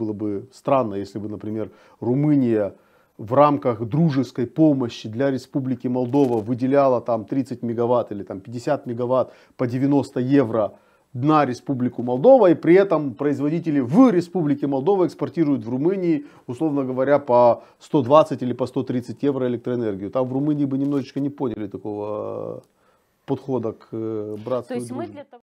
было бы странно, если бы, например, Румыния в рамках дружеской помощи для Республики Молдова выделяла там 30 мегаватт или там 50 мегаватт по 90 евро на Республику Молдова, и при этом производители в Республике Молдова экспортируют в Румынии, условно говоря, по 120 или по 130 евро электроэнергию. Там в Румынии бы немножечко не поняли такого э, подхода к э, братству. То есть мы для того...